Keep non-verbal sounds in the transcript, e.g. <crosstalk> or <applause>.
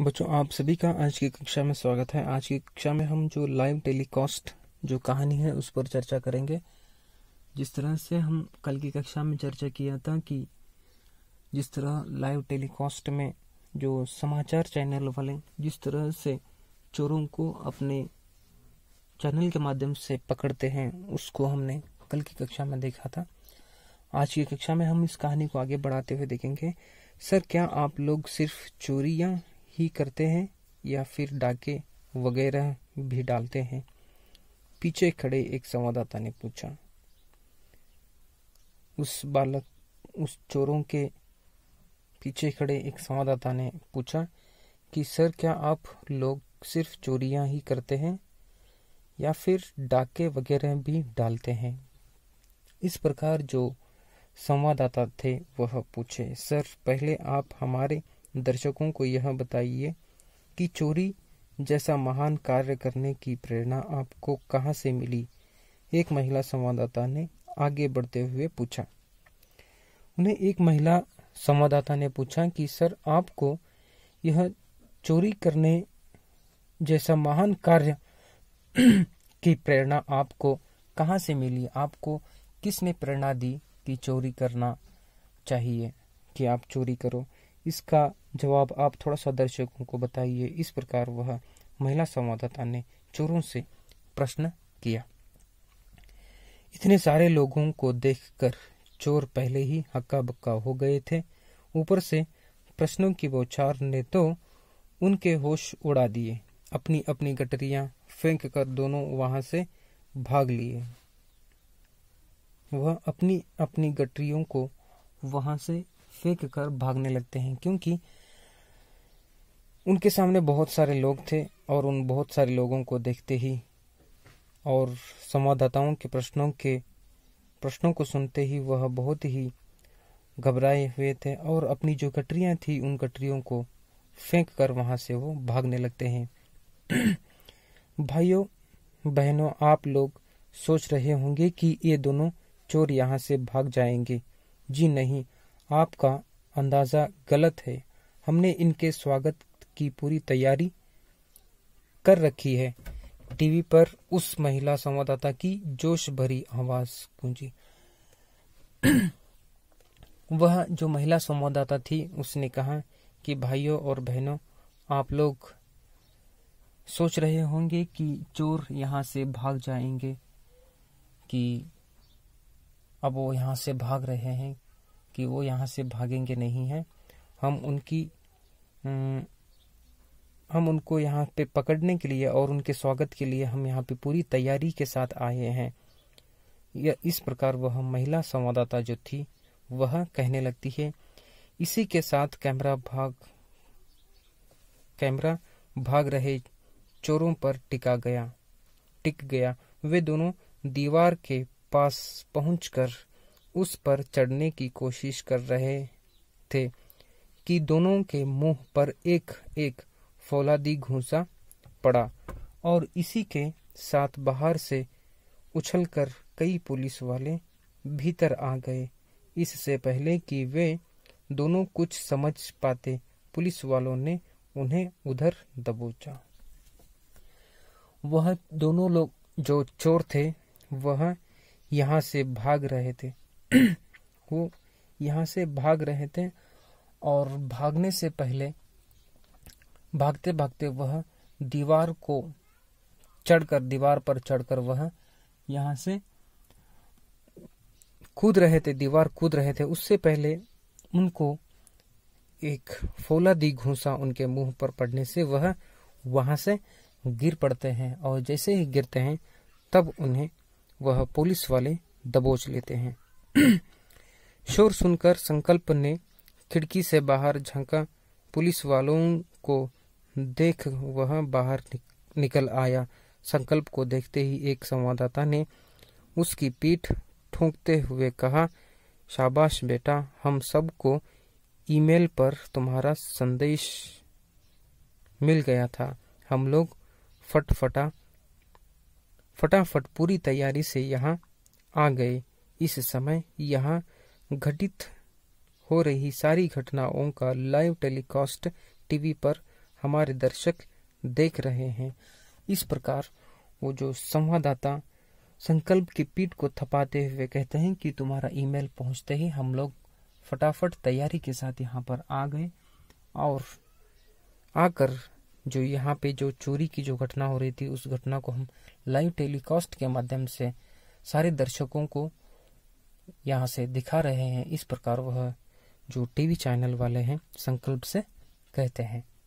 बच्चों आप सभी का आज की कक्षा में स्वागत है आज की कक्षा में हम जो लाइव टेलीकास्ट जो कहानी है उस पर चर्चा करेंगे जिस तरह से हम कल की कक्षा में चर्चा किया था कि जिस तरह लाइव टेलीकास्ट में जो समाचार चैनल वाले जिस तरह से चोरों को अपने चैनल के माध्यम से पकड़ते हैं उसको हमने कल की कक्षा में देखा था आज की कक्षा में हम इस कहानी को आगे बढ़ाते हुए देखेंगे सर क्या आप लोग सिर्फ चोरी या ही करते हैं या फिर डाके वगैरह भी डालते हैं पीछे खड़े एक संवाददाता ने पूछा उस बालक उस चोरों के पीछे खड़े एक संवाददाता ने पूछा कि सर क्या आप लोग सिर्फ चोरियां ही करते हैं या फिर डाके वगैरह भी डालते हैं इस प्रकार जो संवाददाता थे वह पूछे सर पहले आप हमारे दर्शकों को यह बताइए कि चोरी जैसा महान कार्य करने की प्रेरणा आपको कहाँ से मिली एक महिला संवाददाता ने आगे बढ़ते हुए पूछा उन्हें एक महिला संवाददाता ने पूछा कि सर आपको यह चोरी करने जैसा महान कार्य <clears throat> की प्रेरणा आपको कहाँ से मिली आपको किसने प्रेरणा दी कि चोरी करना चाहिए कि आप चोरी करो इसका जवाब आप थोड़ा सा दर्शकों को बताइए इस प्रकार वह महिला संवाददाता ने चोरों से प्रश्न किया इतने सारे लोगों को देखकर चोर पहले ही हक्का बक्का हो गए थे ऊपर से प्रश्नों की बौछार ने तो उनके होश उड़ा दिए अपनी अपनी गटरिया फेंक कर दोनों वहां से भाग लिए वह अपनी अपनी गटरियों को वहां से फेंक कर भागने लगते हैं क्योंकि उनके सामने बहुत सारे लोग थे और उन बहुत सारे लोगों को देखते ही और संवाददाताओं के प्रश्नों के प्रश्नों को सुनते ही वह बहुत ही घबराए हुए थे और अपनी जो कटरियां थी उन कटरियों को फेंक कर वहां से वो भागने लगते हैं <clears throat> भाइयों बहनों आप लोग सोच रहे होंगे कि ये दोनों चोर यहाँ से भाग जाएंगे जी नहीं आपका अंदाजा गलत है हमने इनके स्वागत की पूरी तैयारी कर रखी है टीवी पर उस महिला संवाददाता की जोश भरी आवाज गूंजी <clears throat> वह जो महिला संवाददाता थी उसने कहा कि भाइयों और बहनों आप लोग सोच रहे होंगे कि चोर यहाँ से भाग जाएंगे कि अब वो यहाँ से भाग रहे हैं कि वो यहाँ से भागेंगे नहीं हैं हम उनकी हम्म, हम उनको यहाँ पे पकड़ने के लिए और उनके स्वागत के लिए हम यहाँ पे पूरी तैयारी के साथ आए हैं या इस प्रकार वह महिला संवाददाता जो थी वह कहने लगती है इसी के साथ कैमरा भाग कैमरा भाग रहे चोरों पर टिका गया टिक गया वे दोनों दीवार के पास पहुंचकर उस पर चढ़ने की कोशिश कर रहे थे कि दोनों के मुंह पर एक एक फौलादी घूसा पड़ा और इसी के साथ बाहर से उछलकर कई पुलिस वाले भीतर आ गए इससे पहले कि वे दोनों कुछ समझ पाते पुलिस वालों ने उन्हें उधर दबोचा वह दोनों लोग जो चोर थे वह यहां से भाग रहे थे वो यहाँ से भाग रहे थे और भागने से पहले भागते भागते वह दीवार को चढ़कर दीवार पर चढ़कर वह यहाँ से कूद रहे थे दीवार कूद रहे थे उससे पहले उनको एक फोला दी घूसा उनके मुंह पर पड़ने से वह वहां से गिर पड़ते हैं और जैसे ही गिरते हैं तब उन्हें वह पुलिस वाले दबोच लेते हैं <clears throat> शोर सुनकर संकल्प ने खिड़की से बाहर झांका पुलिस वालों को देख वह बाहर निकल आया संकल्प को देखते ही एक संवाददाता ने उसकी पीठ ठोंकते हुए कहा शाबाश बेटा हम सबको ईमेल पर तुम्हारा संदेश मिल गया था हम लोग फटफटा फटाफट पूरी तैयारी से यहाँ आ गए इस समय यहाँ घटित हो रही सारी घटनाओं का लाइव टेलीकास्ट टीवी पर हमारे दर्शक देख रहे हैं इस प्रकार वो जो संवाददाता संकल्प की पीठ को थपाते हुए कहते हैं कि तुम्हारा ईमेल पहुंचते ही हम लोग फटाफट तैयारी के साथ यहाँ पर आ गए और आकर जो यहाँ पे जो चोरी की जो घटना हो रही थी उस घटना को हम लाइव टेलीकास्ट के माध्यम से सारे दर्शकों को यहाँ से दिखा रहे हैं इस प्रकार वह जो टीवी चैनल वाले हैं संकल्प से कहते हैं